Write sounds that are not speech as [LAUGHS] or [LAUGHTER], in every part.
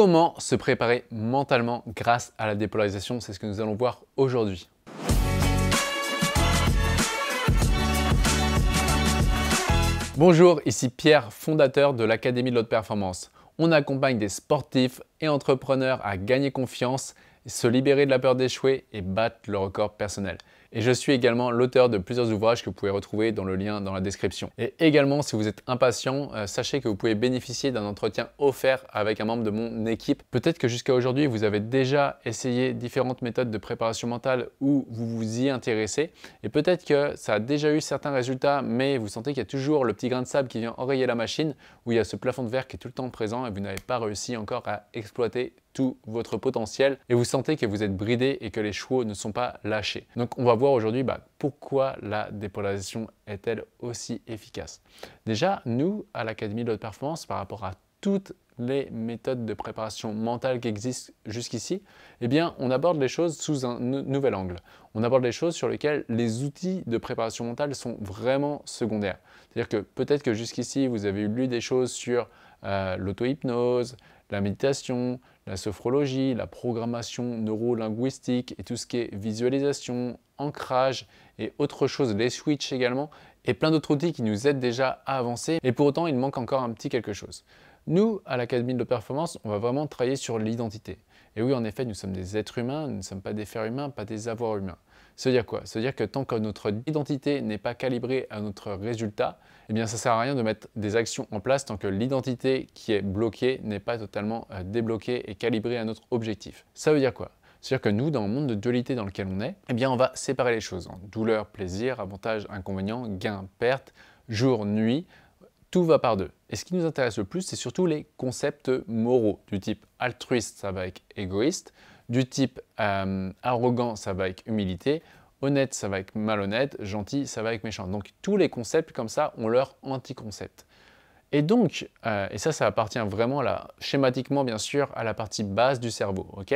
Comment se préparer mentalement grâce à la dépolarisation C'est ce que nous allons voir aujourd'hui. Bonjour, ici Pierre, fondateur de l'Académie de l'Haute Performance. On accompagne des sportifs et entrepreneurs à gagner confiance, se libérer de la peur d'échouer et battre le record personnel. Et je suis également l'auteur de plusieurs ouvrages que vous pouvez retrouver dans le lien dans la description. Et également, si vous êtes impatient, euh, sachez que vous pouvez bénéficier d'un entretien offert avec un membre de mon équipe. Peut-être que jusqu'à aujourd'hui, vous avez déjà essayé différentes méthodes de préparation mentale ou vous vous y intéressez. Et peut-être que ça a déjà eu certains résultats, mais vous sentez qu'il y a toujours le petit grain de sable qui vient enrayer la machine, où il y a ce plafond de verre qui est tout le temps présent et vous n'avez pas réussi encore à exploiter votre potentiel et vous sentez que vous êtes bridé et que les chevaux ne sont pas lâchés. Donc on va voir aujourd'hui bah, pourquoi la dépolarisation est-elle aussi efficace. Déjà, nous, à l'Académie de haute performance, par rapport à toutes les méthodes de préparation mentale qui existent jusqu'ici, eh bien, on aborde les choses sous un nouvel angle. On aborde les choses sur lesquelles les outils de préparation mentale sont vraiment secondaires. C'est-à-dire que peut-être que jusqu'ici, vous avez lu des choses sur euh, l'auto-hypnose, la méditation, la sophrologie, la programmation neuro-linguistique et tout ce qui est visualisation, ancrage et autre chose, les switches également, et plein d'autres outils qui nous aident déjà à avancer. Et pour autant, il manque encore un petit quelque chose. Nous, à l'Académie de Performance, on va vraiment travailler sur l'identité. Et oui, en effet, nous sommes des êtres humains, nous ne sommes pas des fers humains, pas des avoirs humains veut dire quoi Se dire que tant que notre identité n'est pas calibrée à notre résultat, eh bien ça sert à rien de mettre des actions en place tant que l'identité qui est bloquée n'est pas totalement euh, débloquée et calibrée à notre objectif. Ça veut dire quoi cest dire que nous, dans le monde de dualité dans lequel on est, eh bien, on va séparer les choses. en hein. Douleur, plaisir, avantage, inconvénient, gain, perte, jour, nuit, tout va par deux. Et ce qui nous intéresse le plus, c'est surtout les concepts moraux, du type altruiste, ça va avec égoïste, du type euh, arrogant, ça va avec humilité, honnête, ça va avec malhonnête, gentil, ça va avec méchant. Donc tous les concepts comme ça ont leur anti Et donc, euh, et ça, ça appartient vraiment là, schématiquement bien sûr, à la partie basse du cerveau, ok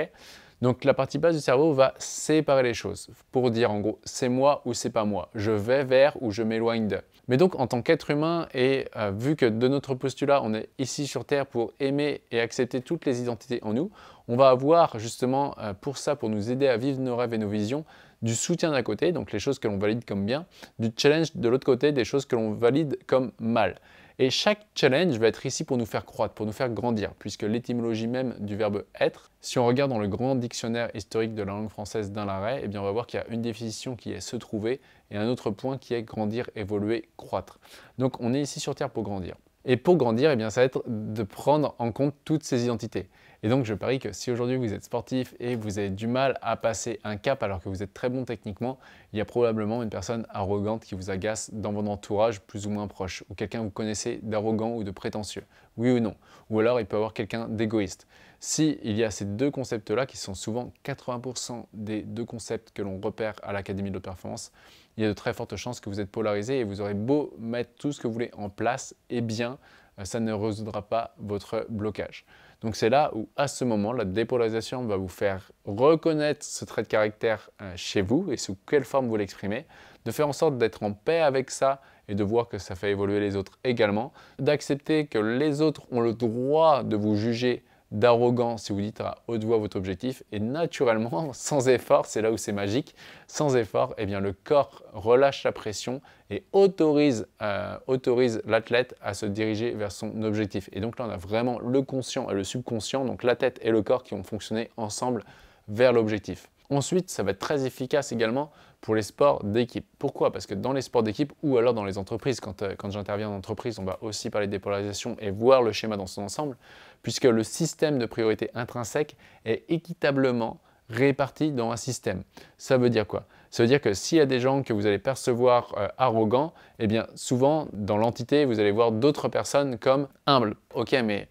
donc la partie basse du cerveau va séparer les choses pour dire en gros c'est moi ou c'est pas moi, je vais vers ou je m'éloigne de. Mais donc en tant qu'être humain et euh, vu que de notre postulat on est ici sur Terre pour aimer et accepter toutes les identités en nous, on va avoir justement euh, pour ça, pour nous aider à vivre nos rêves et nos visions, du soutien d'un côté, donc les choses que l'on valide comme bien, du challenge de l'autre côté, des choses que l'on valide comme mal. Et chaque challenge va être ici pour nous faire croître, pour nous faire grandir, puisque l'étymologie même du verbe être, si on regarde dans le grand dictionnaire historique de la langue française d'un l'arrêt, eh bien on va voir qu'il y a une définition qui est se trouver et un autre point qui est grandir, évoluer, croître. Donc on est ici sur Terre pour grandir. Et pour grandir, eh bien, ça va être de prendre en compte toutes ces identités. Et donc je parie que si aujourd'hui vous êtes sportif et vous avez du mal à passer un cap alors que vous êtes très bon techniquement, il y a probablement une personne arrogante qui vous agace dans votre entourage plus ou moins proche, ou quelqu'un que vous connaissez d'arrogant ou de prétentieux, oui ou non. Ou alors il peut y avoir quelqu'un d'égoïste. Si il y a ces deux concepts-là, qui sont souvent 80% des deux concepts que l'on repère à l'Académie de la performance, il y a de très fortes chances que vous êtes polarisé et vous aurez beau mettre tout ce que vous voulez en place, eh bien, euh, ça ne résoudra pas votre blocage. Donc c'est là où, à ce moment, la dépolarisation va vous faire reconnaître ce trait de caractère euh, chez vous et sous quelle forme vous l'exprimez, de faire en sorte d'être en paix avec ça et de voir que ça fait évoluer les autres également, d'accepter que les autres ont le droit de vous juger d'arrogance si vous dites à haute voix votre objectif. Et naturellement, [LAUGHS] sans effort, c'est là où c'est magique, sans effort, et eh bien, le corps relâche la pression et autorise, euh, autorise l'athlète à se diriger vers son objectif. Et donc là, on a vraiment le conscient et le subconscient, donc la tête et le corps qui ont fonctionné ensemble vers l'objectif. Ensuite, ça va être très efficace également pour les sports d'équipe. Pourquoi Parce que dans les sports d'équipe ou alors dans les entreprises, euh, quand, j'interviens en entreprise, on va aussi parler de dépolarisation et voir le schéma dans son ensemble, puisque le système de priorité intrinsèque est équitablement réparti dans un système. Ça veut dire quoi Ça veut dire que s'il y a des gens que vous allez percevoir euh, arrogants, eh bien souvent dans l'entité, vous allez voir d'autres personnes comme humbles. Ok, mais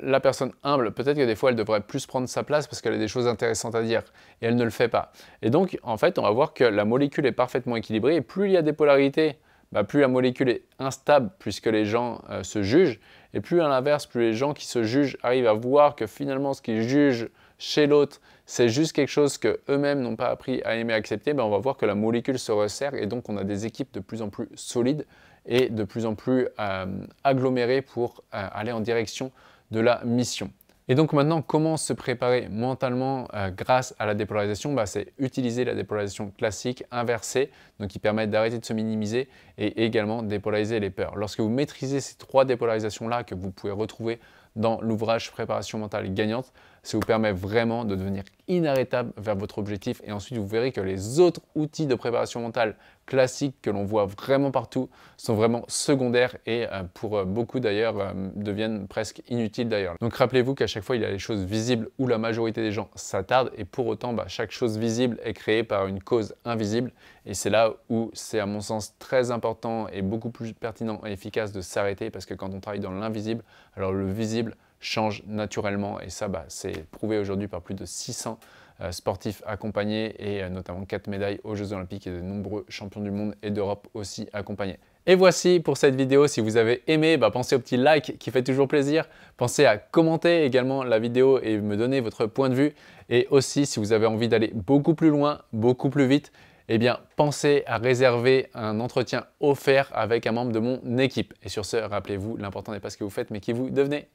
la personne humble, peut-être que des fois, elle devrait plus prendre sa place parce qu'elle a des choses intéressantes à dire et elle ne le fait pas. Et donc, en fait, on va voir que la molécule est parfaitement équilibrée et plus il y a des polarités, bah, plus la molécule est instable puisque les gens euh, se jugent et plus à l'inverse, plus les gens qui se jugent arrivent à voir que finalement, ce qu'ils jugent chez l'autre, c'est juste quelque chose que eux-mêmes n'ont pas appris à aimer accepter, bah, on va voir que la molécule se resserre et donc on a des équipes de plus en plus solides et de plus en plus euh, agglomérées pour euh, aller en direction de la mission. Et donc maintenant, comment se préparer mentalement euh, grâce à la dépolarisation bah, C'est utiliser la dépolarisation classique inversée, donc qui permet d'arrêter de se minimiser et également dépolariser les peurs. Lorsque vous maîtrisez ces trois dépolarisations-là que vous pouvez retrouver dans l'ouvrage Préparation mentale gagnante, ça vous permet vraiment de devenir inarrêtable vers votre objectif et ensuite vous verrez que les autres outils de préparation mentale classiques que l'on voit vraiment partout sont vraiment secondaires et euh, pour euh, beaucoup d'ailleurs euh, deviennent presque inutiles d'ailleurs. Donc rappelez-vous qu'à chaque fois il y a les choses visibles où la majorité des gens s'attardent et pour autant bah, chaque chose visible est créée par une cause invisible et c'est là où c'est à mon sens très important et beaucoup plus pertinent et efficace de s'arrêter parce que quand on travaille dans l'invisible alors le visible change naturellement. Et ça, bah, c'est prouvé aujourd'hui par plus de 600 euh, sportifs accompagnés et euh, notamment 4 médailles aux Jeux Olympiques et de nombreux champions du monde et d'Europe aussi accompagnés. Et voici pour cette vidéo. Si vous avez aimé, bah, pensez au petit like qui fait toujours plaisir. Pensez à commenter également la vidéo et me donner votre point de vue. Et aussi, si vous avez envie d'aller beaucoup plus loin, beaucoup plus vite, eh bien, pensez à réserver un entretien offert avec un membre de mon équipe. Et sur ce, rappelez-vous, l'important n'est pas ce que vous faites, mais qui vous devenez.